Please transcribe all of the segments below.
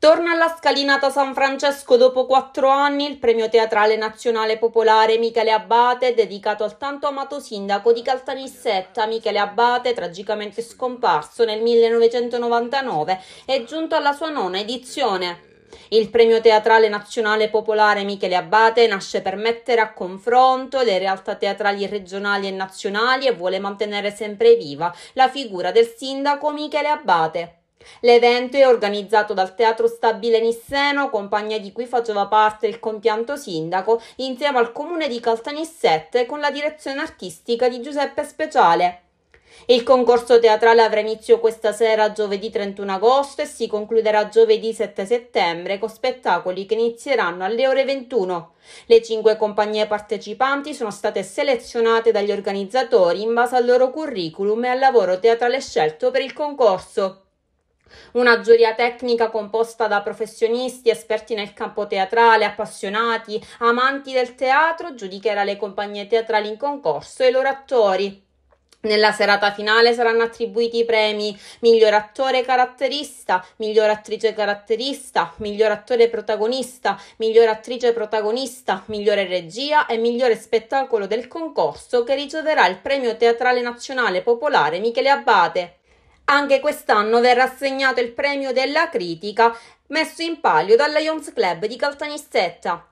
Torna alla scalinata San Francesco dopo quattro anni il premio teatrale nazionale popolare Michele Abbate, dedicato al tanto amato sindaco di Caltanissetta. Michele Abbate, tragicamente scomparso nel 1999, è giunto alla sua nona edizione. Il premio teatrale nazionale popolare Michele Abbate nasce per mettere a confronto le realtà teatrali regionali e nazionali e vuole mantenere sempre viva la figura del sindaco Michele Abbate. L'evento è organizzato dal Teatro Stabile Nisseno, compagnia di cui faceva parte il compianto sindaco, insieme al comune di Caltanissette con la direzione artistica di Giuseppe Speciale. Il concorso teatrale avrà inizio questa sera giovedì 31 agosto e si concluderà giovedì 7 settembre con spettacoli che inizieranno alle ore 21. Le cinque compagnie partecipanti sono state selezionate dagli organizzatori in base al loro curriculum e al lavoro teatrale scelto per il concorso. Una giuria tecnica composta da professionisti, esperti nel campo teatrale, appassionati, amanti del teatro, giudicherà le compagnie teatrali in concorso e i loro attori. Nella serata finale saranno attribuiti i premi miglior attore caratterista, miglior attrice caratterista, miglior attore protagonista, miglior attrice protagonista, migliore regia e migliore spettacolo del concorso che riceverà il premio teatrale nazionale popolare Michele Abbate. Anche quest'anno verrà assegnato il premio della critica messo in palio dalla Lions Club di Caltanissetta.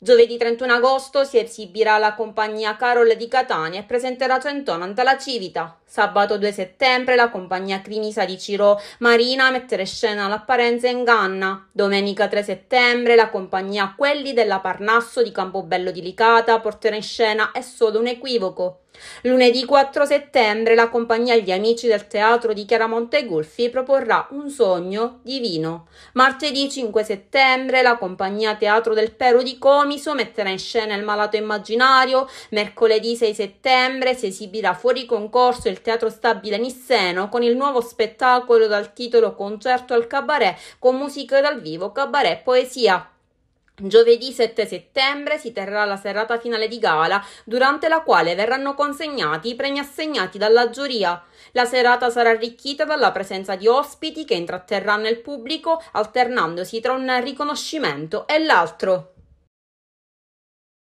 Giovedì 31 agosto si esibirà la compagnia Carol di Catania e presenterà Centonan dalla Civita. Sabato 2 settembre la compagnia Crinisa di Ciro Marina metterà in scena l'apparenza in Ganna. Domenica 3 settembre la compagnia Quelli della Parnasso di Campobello di Licata porterà in scena È solo un equivoco. Lunedì 4 settembre la compagnia Gli Amici del Teatro di Chiaramonte Gulfi proporrà Un sogno divino. Martedì 5 settembre la compagnia Teatro del Pero di Comiso metterà in scena Il malato immaginario. Mercoledì 6 settembre si esibirà fuori concorso il Teatro Stabile Nisseno con il nuovo spettacolo dal titolo Concerto al Cabaret con musica dal vivo, cabaret, poesia. Giovedì 7 settembre si terrà la serata finale di gala, durante la quale verranno consegnati i premi assegnati dalla giuria. La serata sarà arricchita dalla presenza di ospiti che intratterranno il pubblico alternandosi tra un riconoscimento e l'altro.